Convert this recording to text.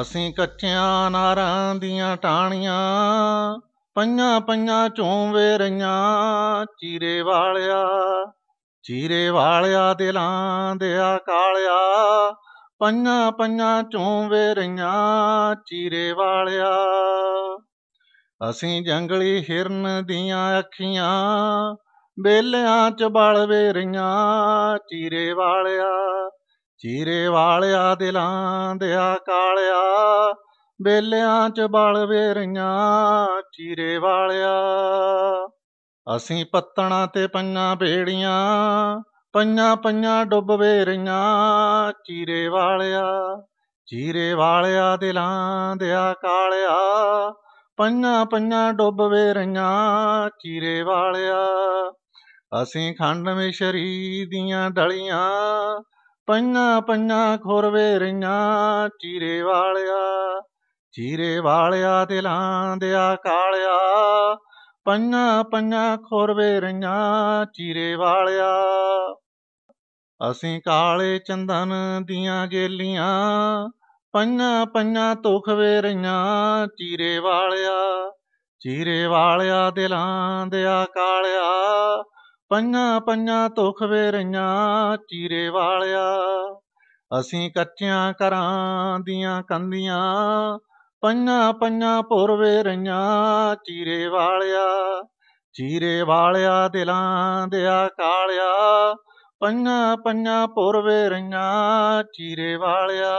ਅਸੀਂ ਕੱਚਿਆਂ ਨਾਰਾਂ ਦੀਆਂ ਟਾਣੀਆਂ ਪੰਨਾ ਪੰਜਾਂ ਚੋਂ ਰਈਆਂ ਚੀਰੇ ਵਾਲਿਆ ਚੀਰੇ ਵਾਲਿਆ ਦਿਲਾਂ ਦੇ ਆ ਕਾਲਿਆ ਪੰਨਾ ਪੰਜਾਂ ਚੋਂ ਰਈਆਂ ਚੀਰੇ ਵਾਲਿਆ ਅਸੀਂ ਜੰਗਲੀ ਹਿਰਨ ਦੀਆਂ ਅੱਖੀਆਂ ਬੇਲਿਆਂ ਚ ਬਲਵੇ ਰਈਆਂ ਚੀਰੇ ਵਾਲਿਆ ਚੀਰੇ ਵਾਲਿਆ ਦਿਲਾਂ ਦਿਆ ਕਾਲਿਆ ਬੇਲਿਆਂ ਚ ਬਲ ਵੇਰੀਆਂ ਚੀਰੇ ਵਾਲਿਆ ਅਸੀਂ ਪੱਤਣਾ ਤੇ ਪੰਨਾ ਬੇੜੀਆਂ ਪੰਨਾ ਪੰਨਾ ਡੁੱਬ ਵੇਰੀਆਂ ਚੀਰੇ ਵਾਲਿਆ ਚੀਰੇ ਵਾਲਿਆ ਦਿਲਾਂ ਦਿਆ ਕਾਲਿਆ ਪੰਨਾ ਪੰਨਾ ਡੁੱਬ ਵੇਰੀਆਂ ਚੀਰੇ ਵਾਲਿਆ ਅਸੀਂ ਖੰਡ ਮਿਸ਼ਰੀ ਦੀਆਂ ਡਲੀਆਂ ਪੰਨਾ ਪੰਨਾ ਖੁਰਵੇ ਰਈਆਂ ਚੀਰੇ ਵਾਲਿਆ ਚੀਰੇ ਵਾਲਿਆ ਤੇ ਲਾਂਦਿਆ ਕਾਲਿਆ ਪੰਨਾ ਪੰਨਾ ਖੁਰਵੇ ਰਈਆਂ ਚੀਰੇ ਵਾਲਿਆ ਅਸੀਂ ਕਾਲੇ ਚੰਦਨ ਦੀਆਂ ਗੇਲੀਆਂ ਪੰਨਾ ਤੋਖ ਤੁਖਵੇ ਰਈਆਂ ਚੀਰੇ ਵਾਲਿਆ ਚੀਰੇ ਵਾਲਿਆ ਦਿਲਾਂ ਦੇ ਕਾਲਿਆ ਪੰਨਾ ਪੰਨਾ ਤੋਖ ਵੇ ਰਈਆਂ ਚੀਰੇ ਵਾਲਿਆ ਅਸੀਂ ਕੱਚਿਆਂ ਕਰਾਂ ਦੀਆਂ ਕੰਦੀਆਂ ਪੰਨਾ ਪੰਨਾ ਪੁਰ ਵੇ ਰਈਆਂ ਚੀਰੇ ਵਾਲਿਆ ਚੀਰੇ ਵਾਲਿਆ ਦਿਲਾਂ ਦੇ ਕਾਲਿਆ ਪੰਨਾ ਪੰਨਾ ਪੁਰ ਵੇ ਰਈਆਂ ਚੀਰੇ ਵਾਲਿਆ